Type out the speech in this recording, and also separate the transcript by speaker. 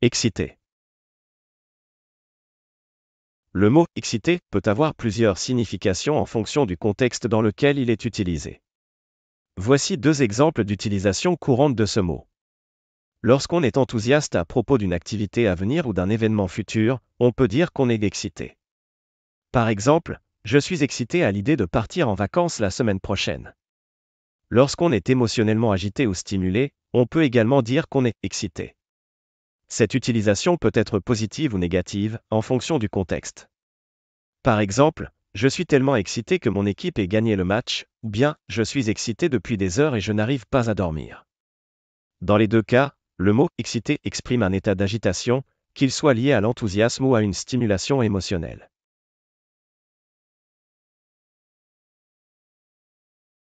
Speaker 1: Excité. Le mot
Speaker 2: excité peut avoir plusieurs significations en fonction du contexte dans lequel il est utilisé. Voici deux exemples d'utilisation courante de ce mot. Lorsqu'on est enthousiaste à propos d'une activité à venir ou d'un événement futur, on peut dire qu'on est excité. Par exemple, je suis excité à l'idée de partir en vacances la semaine prochaine. Lorsqu'on est émotionnellement agité ou stimulé, on peut également dire qu'on est excité. Cette utilisation peut être positive ou négative, en fonction du contexte. Par exemple, je suis tellement excité que mon équipe ait gagné le match, ou bien, je suis excité depuis des heures et je n'arrive pas à dormir. Dans les deux cas, le mot excité exprime un état d'agitation, qu'il soit lié à l'enthousiasme ou à une stimulation émotionnelle.